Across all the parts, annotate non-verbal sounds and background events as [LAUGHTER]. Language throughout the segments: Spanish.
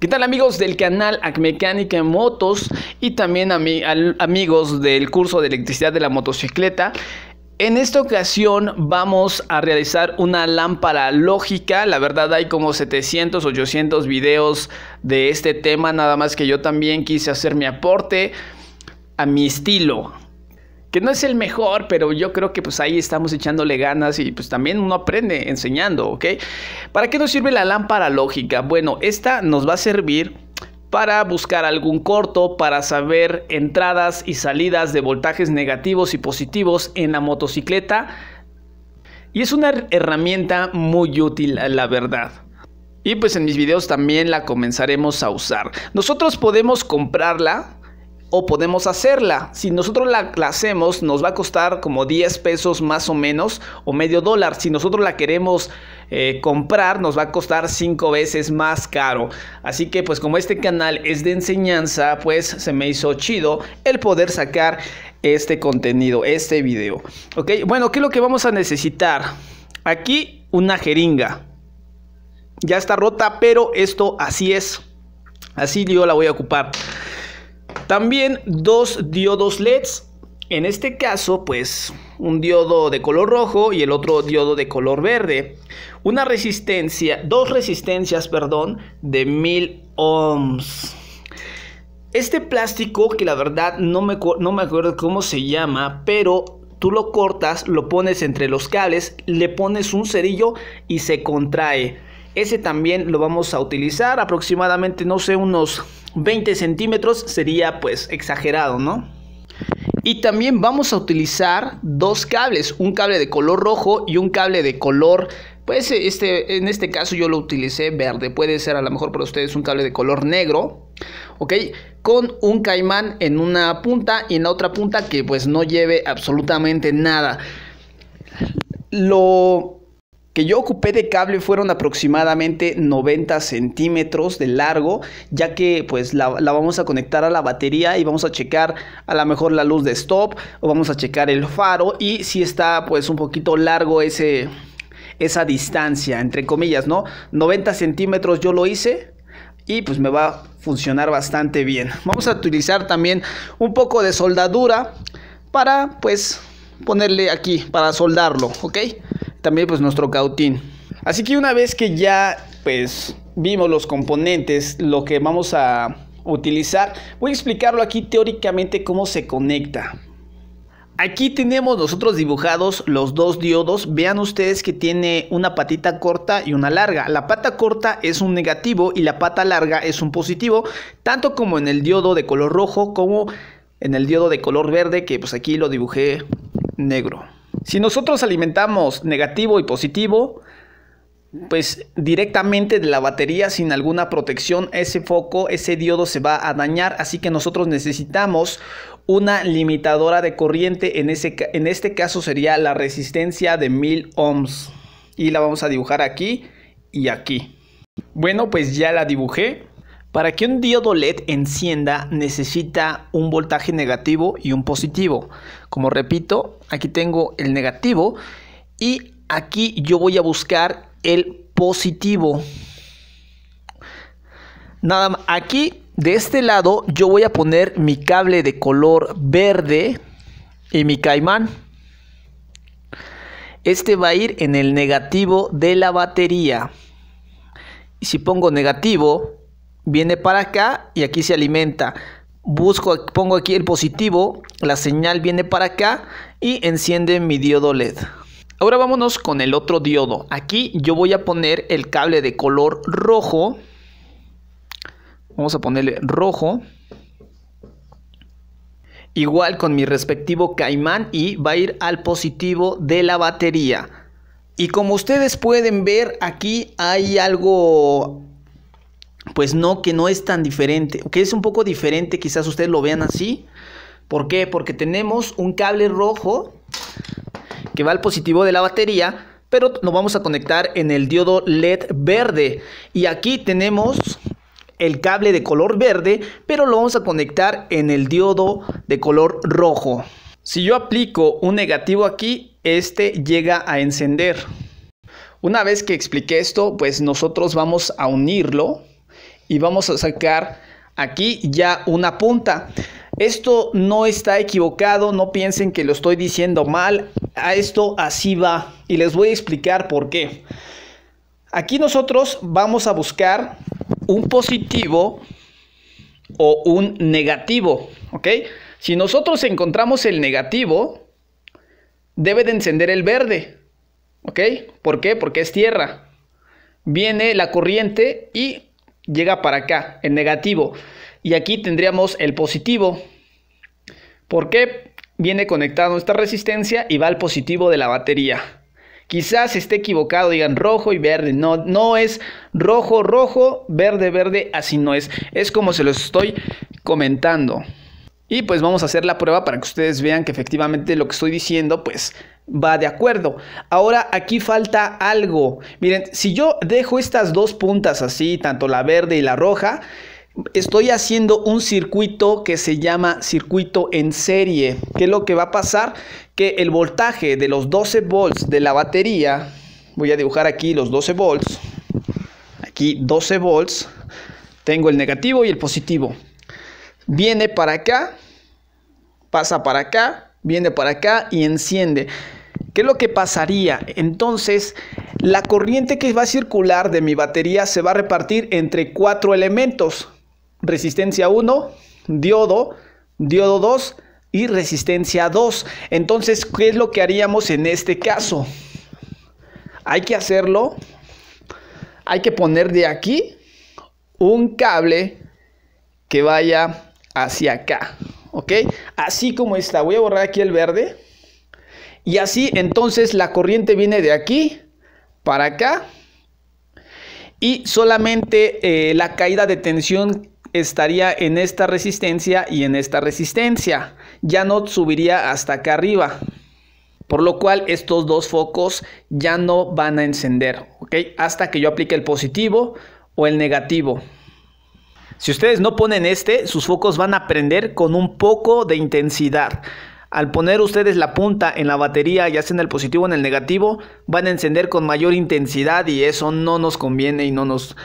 ¿Qué tal amigos del canal Acmecánica Motos y también amigos del curso de electricidad de la motocicleta? En esta ocasión vamos a realizar una lámpara lógica, la verdad hay como 700, 800 videos de este tema, nada más que yo también quise hacer mi aporte a mi estilo, que no es el mejor, pero yo creo que pues ahí estamos echándole ganas y pues también uno aprende enseñando, ¿ok? ¿Para qué nos sirve la lámpara lógica? Bueno, esta nos va a servir para buscar algún corto, para saber entradas y salidas de voltajes negativos y positivos en la motocicleta. Y es una herramienta muy útil, la verdad. Y pues en mis videos también la comenzaremos a usar. Nosotros podemos comprarla o podemos hacerla. Si nosotros la, hacemos, nos va a costar como 10 pesos más o menos o medio dólar. Si nosotros la queremos eh, comprar, nos va a costar 5 veces más caro. Así que pues como este canal es de enseñanza, pues se me hizo chido el poder sacar este contenido, este video. Ok, bueno, ¿qué es lo que vamos a necesitar? Aquí una jeringa. Ya está rota, pero esto así es. Así yo la voy a ocupar. También dos diodos LEDs. En este caso, pues un diodo de color rojo y el otro diodo de color verde. Una resistencia, dos resistencias, perdón, de 1000 ohms. Este plástico, que la verdad no me, no me acuerdo cómo se llama, pero tú lo cortas, lo pones entre los cables, le pones un cerillo y se contrae. Ese también lo vamos a utilizar aproximadamente, no sé, unos 20 centímetros sería pues exagerado, ¿no? Y también vamos a utilizar dos cables, un cable de color rojo y un cable de color, pues este, en este caso yo lo utilicé verde, puede ser a lo mejor para ustedes un cable de color negro, ¿ok? Con un caimán en una punta y en la otra punta que pues no lleve absolutamente nada. Lo que yo ocupé de cable fueron aproximadamente 90 centímetros de largo, ya que pues la, vamos a conectar a la batería y vamos a checar a lo mejor la luz de stop o vamos a checar el faro y si está pues un poquito largo ese, esa distancia, entre comillas, ¿no? 90 centímetros yo lo hice y pues me va a funcionar bastante bien. Vamos a utilizar también un poco de soldadura para pues ponerle aquí, para soldarlo, ¿ok? también pues nuestro cautín. Así que una vez que ya pues vimos los componentes, lo que vamos a utilizar, voy a explicarlo aquí teóricamente cómo se conecta. Aquí tenemos nosotros dibujados los dos diodos. Vean ustedes que tiene una patita corta y una larga. La pata corta es un negativo y la pata larga es un positivo, tanto como en el diodo de color rojo como en el diodo de color verde que pues aquí lo dibujé negro. Si nosotros alimentamos negativo y positivo, pues directamente de la batería sin alguna protección, ese foco, ese diodo se va a dañar, así que nosotros necesitamos una limitadora de corriente, en, ese, en este caso sería la resistencia de 1000 ohms y la vamos a dibujar aquí y aquí. Bueno, pues ya la dibujé. Para que un diodo LED encienda necesita un voltaje negativo y un positivo. Como repito, aquí tengo el negativo y aquí yo voy a buscar el positivo. Nada más, aquí de este lado yo voy a poner mi cable de color verde y mi caimán. Este va a ir en el negativo de la batería. Y si pongo negativo, viene para acá y aquí se alimenta. Busco, pongo aquí el positivo, la señal viene para acá y enciende mi diodo LED. Ahora vámonos con el otro diodo. Aquí yo voy a poner el cable de color rojo. Vamos a ponerle rojo. Igual con mi respectivo caimán y va a ir al positivo de la batería. Y como ustedes pueden ver, aquí hay algo pues no, que no es tan diferente, que es un poco diferente, quizás ustedes lo vean así. ¿Por qué? Porque tenemos un cable rojo que va al positivo de la batería, pero lo vamos a conectar en el diodo LED verde. Y aquí tenemos el cable de color verde, pero lo vamos a conectar en el diodo de color rojo. Si yo aplico un negativo aquí, este llega a encender. Una vez que expliqué esto, pues nosotros vamos a unirlo y vamos a sacar aquí ya una punta. Esto no está equivocado, no piensen que lo estoy diciendo mal, a esto así va y les voy a explicar por qué. Aquí nosotros vamos a buscar un positivo o un negativo, ¿ok? Si nosotros encontramos el negativo, debe de encender el verde, ¿ok? ¿Por qué? Porque es tierra. Viene la corriente y llega para acá, el negativo. Y aquí tendríamos el positivo. porque Viene conectado esta resistencia y va al positivo de la batería. Quizás esté equivocado, digan rojo y verde. No, no es rojo, rojo, verde, verde, así no es. Es como se los estoy comentando. Y pues vamos a hacer la prueba para que ustedes vean que efectivamente lo que estoy diciendo pues va de acuerdo. Ahora aquí falta algo. Miren, si yo dejo estas dos puntas así, tanto la verde y la roja, estoy haciendo un circuito que se llama circuito en serie. ¿Qué es lo que va a pasar? Que el voltaje de los 12 volts de la batería, voy a dibujar aquí los 12 volts, aquí 12 volts, tengo el negativo y el positivo viene para acá, pasa para acá, viene para acá y enciende. ¿Qué es lo que pasaría? Entonces, la corriente que va a circular de mi batería se va a repartir entre cuatro elementos. Resistencia 1, diodo, diodo 2 y resistencia 2. Entonces, ¿qué es lo que haríamos en este caso? Hay que hacerlo, hay que poner de aquí un cable que vaya hacia acá, ¿ok? Así como está, voy a borrar aquí el verde. Y así entonces la corriente viene de aquí para acá. Y solamente eh, la caída de tensión estaría en esta resistencia y en esta resistencia. Ya no subiría hasta acá arriba. Por lo cual estos dos focos ya no van a encender, Hasta que yo aplique el positivo o el negativo. Si ustedes no ponen este, sus focos van a prender con un poco de intensidad. Al poner ustedes la punta en la batería, ya sea en el positivo o en el negativo, van a encender con mayor intensidad y eso no nos conviene y no nos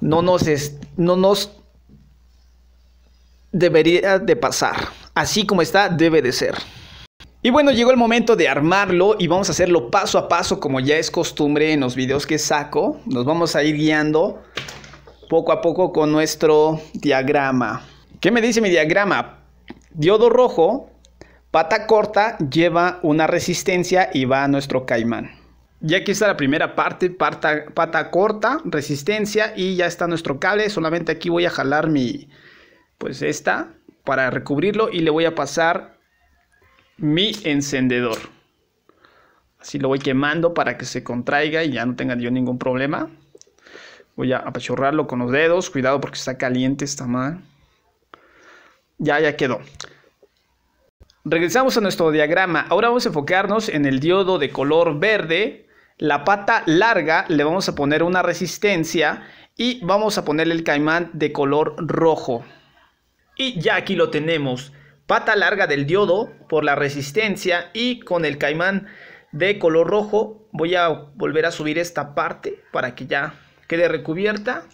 no nos no nos debería de pasar. Así como está, debe de ser. Y bueno, llegó el momento de armarlo y vamos a hacerlo paso a paso como ya es costumbre en los videos que saco. Nos vamos a ir guiando poco a poco con nuestro diagrama. ¿Qué me dice mi diagrama? Diodo rojo, pata corta, lleva una resistencia y va a nuestro caimán. Y aquí está la primera parte, pata, corta, resistencia y ya está nuestro cable. Solamente aquí voy a jalar mi, pues esta, para recubrirlo y le voy a pasar mi encendedor. Así lo voy quemando para que se contraiga y ya no tenga yo ningún problema. Voy a apachurrarlo con los dedos. Cuidado porque está caliente está mal. Ya, ya quedó. Regresamos a nuestro diagrama. Ahora vamos a enfocarnos en el diodo de color verde. La pata larga le vamos a poner una resistencia y vamos a ponerle el caimán de color rojo. Y ya aquí lo tenemos. Pata larga del diodo por la resistencia y con el caimán de color rojo. Voy a volver a subir esta parte para que ya quede recubierta.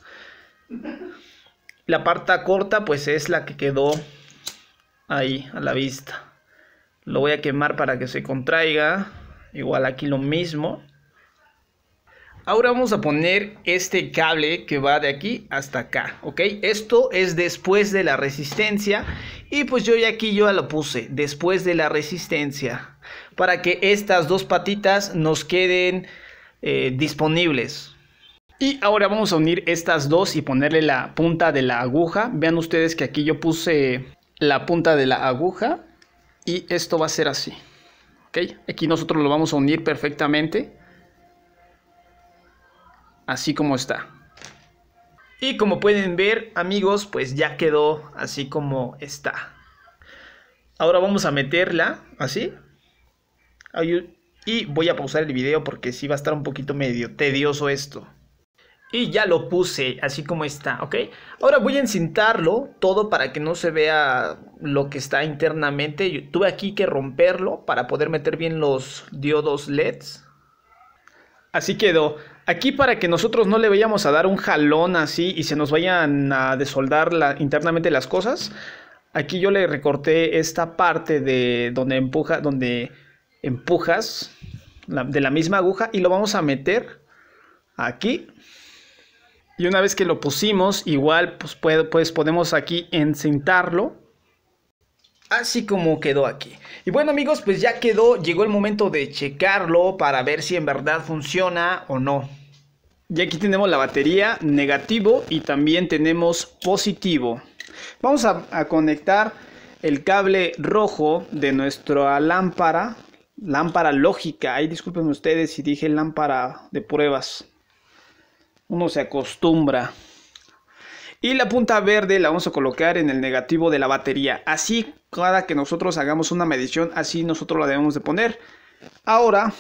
La parte corta pues es la que quedó ahí a la vista. Lo voy a quemar para que se contraiga. Igual aquí lo mismo. Ahora vamos a poner este cable que va de aquí hasta acá, ¿ok? Esto es después de la resistencia y pues yo ya aquí yo lo puse, después de la resistencia, para que estas dos patitas nos queden eh, disponibles, y ahora vamos a unir estas dos y ponerle la punta de la aguja. Vean ustedes que aquí yo puse la punta de la aguja y esto va a ser así. ¿Ok? Aquí nosotros lo vamos a unir perfectamente. Así como está. Y como pueden ver, amigos, pues ya quedó así como está. Ahora vamos a meterla así. Y voy a pausar el video porque si va a estar un poquito medio tedioso esto. Y ya lo puse así como está, ¿ok? Ahora voy a encintarlo todo para que no se vea lo que está internamente. tuve aquí que romperlo para poder meter bien los diodos LEDs. Así quedó. Aquí para que nosotros no le vayamos a dar un jalón así y se nos vayan a desoldar internamente las cosas. Aquí yo le recorté esta parte de donde empuja, donde empujas de la misma aguja y lo vamos a meter aquí y una vez que lo pusimos, igual pues, pues podemos aquí encintarlo. Así como quedó aquí. Y bueno amigos, pues ya quedó, llegó el momento de checarlo para ver si en verdad funciona o no. Y aquí tenemos la batería negativo y también tenemos positivo. Vamos a, conectar el cable rojo de nuestra lámpara, lámpara lógica. Ahí disculpen ustedes si dije lámpara de pruebas uno se acostumbra. Y la punta verde la vamos a colocar en el negativo de la batería. Así, cada que nosotros hagamos una medición, así nosotros la debemos de poner. Ahora,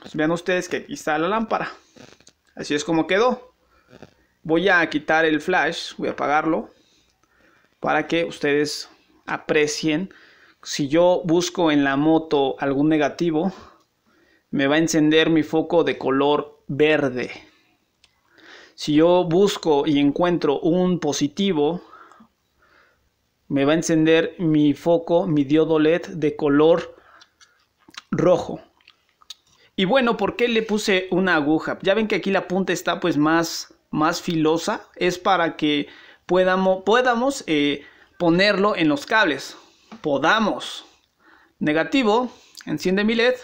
pues, vean ustedes que aquí está la lámpara. Así es como quedó. Voy a quitar el flash, voy a apagarlo. Para que ustedes aprecien. Si yo busco en la moto algún negativo, me va a encender mi foco de color verde. Si yo busco y encuentro un positivo, me va a encender mi foco, mi diodo LED de color rojo. Y bueno, ¿por qué le puse una aguja? Ya ven que aquí la punta está pues más, más filosa. Es para que podamos, podamos eh, ponerlo en los cables. Podamos. Negativo, enciende mi LED.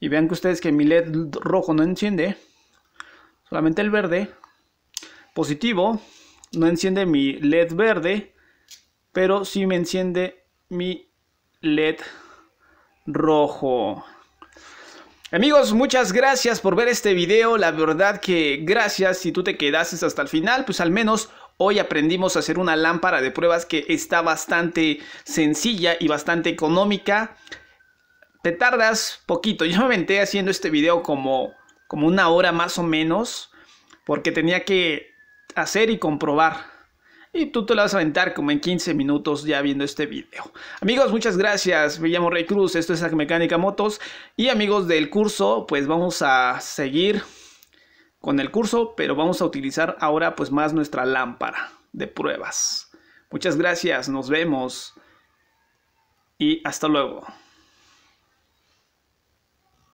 Y vean que ustedes que mi LED rojo no enciende solamente el verde. Positivo, no enciende mi LED verde, pero sí me enciende mi LED rojo. Amigos, muchas gracias por ver este video. La verdad que gracias si tú te quedases hasta el final, pues al menos Hoy aprendimos a hacer una lámpara de pruebas que está bastante sencilla y bastante económica. Te tardas poquito. [LAUGHS] Yo me aventé haciendo este video como como una hora más o menos, porque tenía que hacer y comprobar. Y tú te lo vas a aventar como en 15 minutos ya viendo este video. Amigos, muchas gracias. Me llamo Rey Cruz, esto es Mecánica Motos. Y amigos del curso, pues vamos a seguir con el curso, pero vamos a utilizar ahora pues más nuestra lámpara de pruebas. Muchas gracias, nos vemos y hasta luego.